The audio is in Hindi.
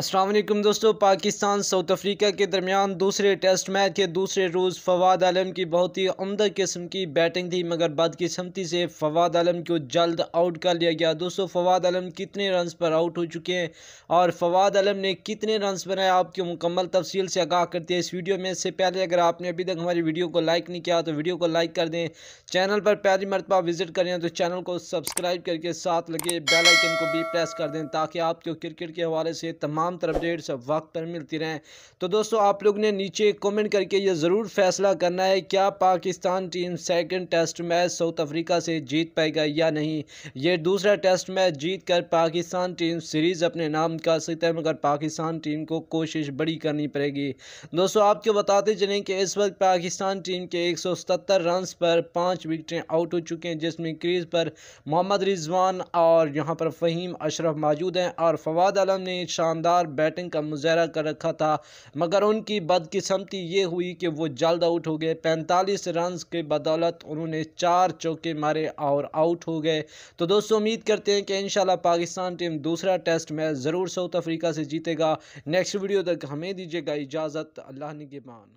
असलम दोस्तों पाकिस्तान साउथ अफ्रीका के दरमियान दूसरे टेस्ट मैच के दूसरे रोज़ फवाद आलम की बहुत ही उमदा किस्म की बैटिंग थी मगर बदकिस्मती से फवाद आलम को जल्द आउट कर लिया गया दोस्तों फवाद आलम कितने रन पर आउट हो चुके हैं और फवाद आलम ने कितने रन बनाए आपकी मुकम्मल तफसील से आगाह करते हैं इस वीडियो में इससे पहले अगर आपने अभी तक हमारी वीडियो को लाइक नहीं किया तो वीडियो को लाइक कर दें चैनल पर पहली मरतबा विजिट करें तो चैनल को सब्सक्राइब करके साथ लगे बेलाइकन को भी प्रेस कर दें ताकि आपको क्रिकेट के हवाले से तमाम तमाम तरफ अपडेट्स वक्त पर मिलती रहें तो दोस्तों आप लोग ने नीचे कमेंट करके ये ज़रूर फैसला करना है क्या Pakistan team second test match South Africa से जीत पाएगा या नहीं ये दूसरा टेस्ट मैच जीत कर पाकिस्तान टीम सीरीज़ अपने नाम कर सकते हैं मगर पाकिस्तान टीम को कोशिश बड़ी करनी पड़ेगी दोस्तों आपको बताते चलें कि इस वक्त पाकिस्तान टीम के एक सौ सतर रन पर पाँच विकटें आउट हो चुके हैं जिसमें क्रीज पर मोहम्मद रिजवान और यहाँ पर फ़हीम अशरफ मौजूद हैं और फवाद आलम ने शानदार शानदार बैटिंग का मुजहरा कर रखा था मगर उनकी बदकिस्मती ये हुई कि वो जल्द आउट हो गए पैंतालीस रन के बदौलत उन्होंने चार चौके मारे और आउट हो गए तो दोस्तों उम्मीद करते हैं कि इन पाकिस्तान टीम दूसरा टेस्ट मैच ज़रूर साउथ अफ्रीका से जीतेगा नेक्स्ट वीडियो तक हमें दीजिएगा इजाज़त अल्लाह निगेबान